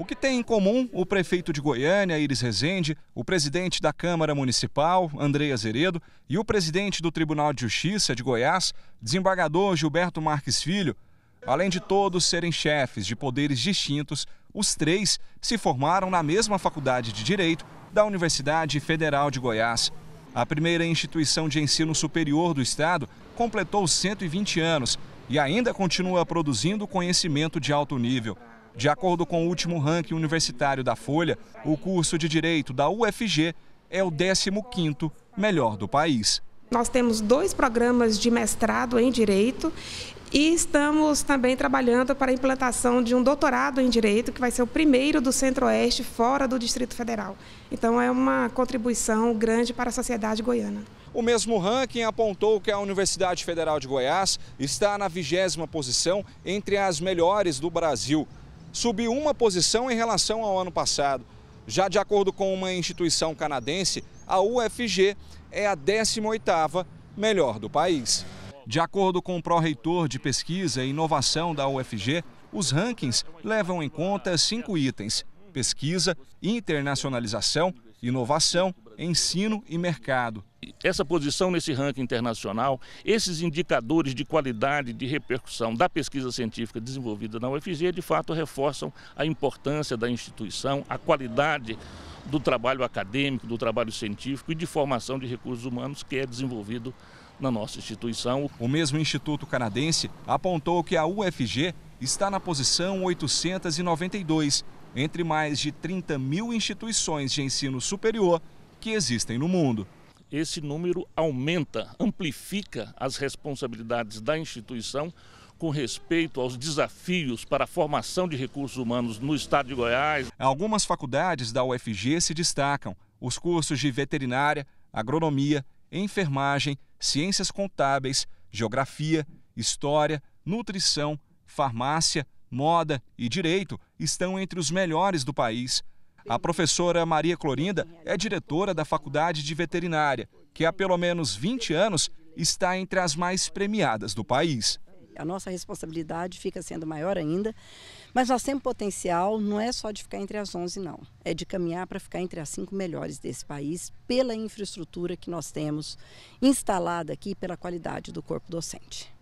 O que tem em comum o prefeito de Goiânia, Iris Rezende, o presidente da Câmara Municipal, André Azeredo, e o presidente do Tribunal de Justiça de Goiás, desembargador Gilberto Marques Filho? Além de todos serem chefes de poderes distintos, os três se formaram na mesma faculdade de Direito da Universidade Federal de Goiás. A primeira instituição de ensino superior do estado completou 120 anos e ainda continua produzindo conhecimento de alto nível. De acordo com o último ranking universitário da Folha, o curso de Direito da UFG é o 15º melhor do país. Nós temos dois programas de mestrado em Direito e estamos também trabalhando para a implantação de um doutorado em Direito, que vai ser o primeiro do Centro-Oeste fora do Distrito Federal. Então é uma contribuição grande para a sociedade goiana. O mesmo ranking apontou que a Universidade Federal de Goiás está na vigésima posição entre as melhores do Brasil subiu uma posição em relação ao ano passado. Já de acordo com uma instituição canadense, a UFG é a 18ª melhor do país. De acordo com o pró-reitor de pesquisa e inovação da UFG, os rankings levam em conta cinco itens: pesquisa, internacionalização, inovação, ensino e mercado essa posição nesse ranking internacional, esses indicadores de qualidade de repercussão da pesquisa científica desenvolvida na UFG, de fato reforçam a importância da instituição, a qualidade do trabalho acadêmico, do trabalho científico e de formação de recursos humanos que é desenvolvido na nossa instituição. O mesmo Instituto Canadense apontou que a UFG está na posição 892, entre mais de 30 mil instituições de ensino superior que existem no mundo esse número aumenta, amplifica as responsabilidades da instituição com respeito aos desafios para a formação de recursos humanos no estado de Goiás. Algumas faculdades da UFG se destacam: os cursos de veterinária, agronomia, enfermagem, ciências contábeis, geografia, história, nutrição, farmácia, moda e direito estão entre os melhores do país. A professora Maria Clorinda é diretora da Faculdade de Veterinária, que há pelo menos 20 anos está entre as mais premiadas do país. A nossa responsabilidade fica sendo maior ainda, mas nós temos potencial, não é só de ficar entre as 11, não. É de caminhar para ficar entre as cinco melhores desse país, pela infraestrutura que nós temos instalada aqui, pela qualidade do corpo docente.